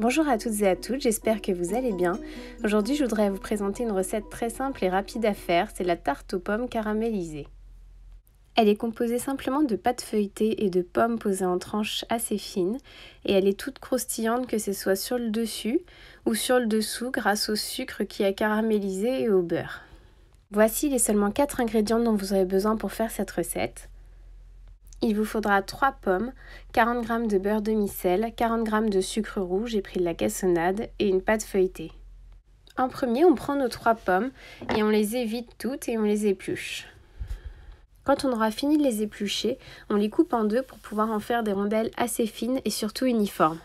Bonjour à toutes et à toutes, j'espère que vous allez bien. Aujourd'hui, je voudrais vous présenter une recette très simple et rapide à faire, c'est la tarte aux pommes caramélisées. Elle est composée simplement de pâte feuilletée et de pommes posées en tranches assez fines et elle est toute croustillante que ce soit sur le dessus ou sur le dessous grâce au sucre qui a caramélisé et au beurre. Voici les seulement 4 ingrédients dont vous aurez besoin pour faire cette recette il vous faudra 3 pommes, 40 g de beurre demi-sel, 40 g de sucre rouge, j'ai pris de la cassonade et une pâte feuilletée. En premier, on prend nos 3 pommes et on les évite toutes et on les épluche. Quand on aura fini de les éplucher, on les coupe en deux pour pouvoir en faire des rondelles assez fines et surtout uniformes.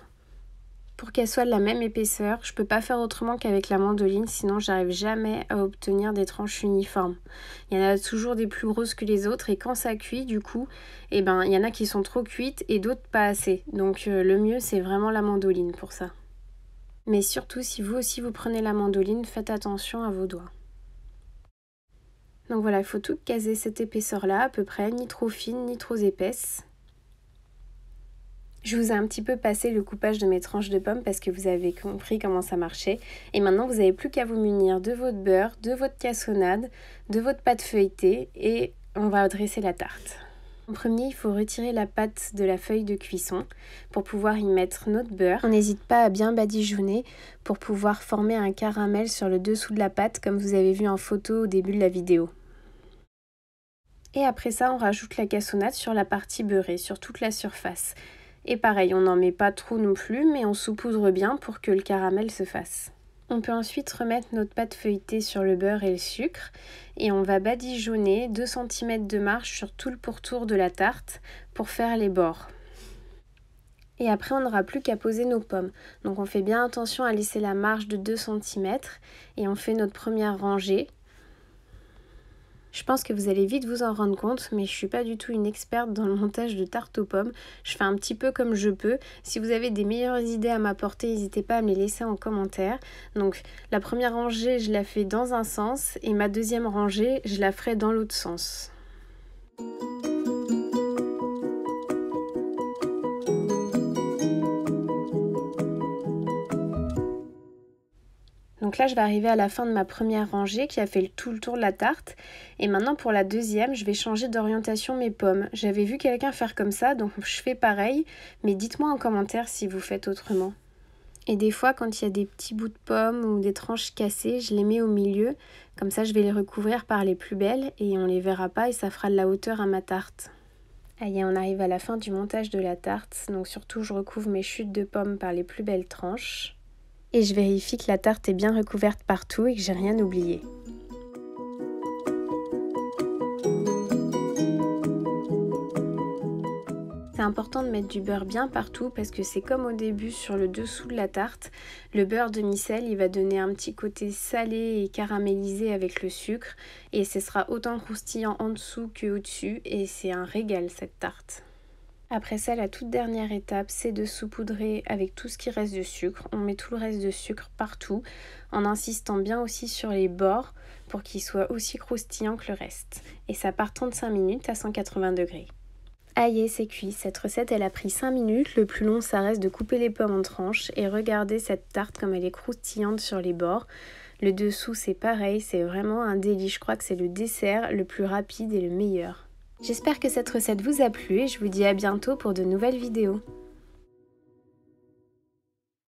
Pour qu'elle soit de la même épaisseur, je ne peux pas faire autrement qu'avec la mandoline, sinon j'arrive jamais à obtenir des tranches uniformes. Il y en a toujours des plus grosses que les autres et quand ça cuit, du coup, eh ben, il y en a qui sont trop cuites et d'autres pas assez. Donc euh, le mieux, c'est vraiment la mandoline pour ça. Mais surtout, si vous aussi vous prenez la mandoline, faites attention à vos doigts. Donc voilà, il faut tout caser cette épaisseur-là à peu près, ni trop fine, ni trop épaisse. Je vous ai un petit peu passé le coupage de mes tranches de pommes parce que vous avez compris comment ça marchait. Et maintenant, vous n'avez plus qu'à vous munir de votre beurre, de votre cassonade, de votre pâte feuilletée et on va dresser la tarte. En premier, il faut retirer la pâte de la feuille de cuisson pour pouvoir y mettre notre beurre. On n'hésite pas à bien badigeonner pour pouvoir former un caramel sur le dessous de la pâte comme vous avez vu en photo au début de la vidéo. Et après ça, on rajoute la cassonade sur la partie beurrée, sur toute la surface. Et pareil, on n'en met pas trop non plus, mais on saupoudre bien pour que le caramel se fasse. On peut ensuite remettre notre pâte feuilletée sur le beurre et le sucre et on va badigeonner 2 cm de marge sur tout le pourtour de la tarte pour faire les bords. Et après, on n'aura plus qu'à poser nos pommes. Donc on fait bien attention à laisser la marge de 2 cm et on fait notre première rangée je pense que vous allez vite vous en rendre compte, mais je suis pas du tout une experte dans le montage de tarte aux pommes. Je fais un petit peu comme je peux. Si vous avez des meilleures idées à m'apporter, n'hésitez pas à me les laisser en commentaire. Donc la première rangée, je la fais dans un sens et ma deuxième rangée, je la ferai dans l'autre sens. Donc là, je vais arriver à la fin de ma première rangée qui a fait tout le tour de la tarte. Et maintenant, pour la deuxième, je vais changer d'orientation mes pommes. J'avais vu quelqu'un faire comme ça, donc je fais pareil. Mais dites-moi en commentaire si vous faites autrement. Et des fois, quand il y a des petits bouts de pommes ou des tranches cassées, je les mets au milieu. Comme ça, je vais les recouvrir par les plus belles et on les verra pas et ça fera de la hauteur à ma tarte. Allez, on arrive à la fin du montage de la tarte. Donc surtout, je recouvre mes chutes de pommes par les plus belles tranches et je vérifie que la tarte est bien recouverte partout et que j'ai rien oublié. C'est important de mettre du beurre bien partout parce que c'est comme au début sur le dessous de la tarte. Le beurre demi-sel, il va donner un petit côté salé et caramélisé avec le sucre et ce sera autant croustillant en dessous que au-dessus et c'est un régal cette tarte. Après ça, la toute dernière étape, c'est de saupoudrer avec tout ce qui reste de sucre. On met tout le reste de sucre partout, en insistant bien aussi sur les bords pour qu'il soit aussi croustillant que le reste. Et ça part 35 minutes à 180 degrés. Aïe, c'est cuit. Cette recette, elle a pris 5 minutes. Le plus long, ça reste de couper les pommes en tranches. Et regardez cette tarte comme elle est croustillante sur les bords. Le dessous, c'est pareil. C'est vraiment un délit. Je crois que c'est le dessert le plus rapide et le meilleur. J'espère que cette recette vous a plu et je vous dis à bientôt pour de nouvelles vidéos.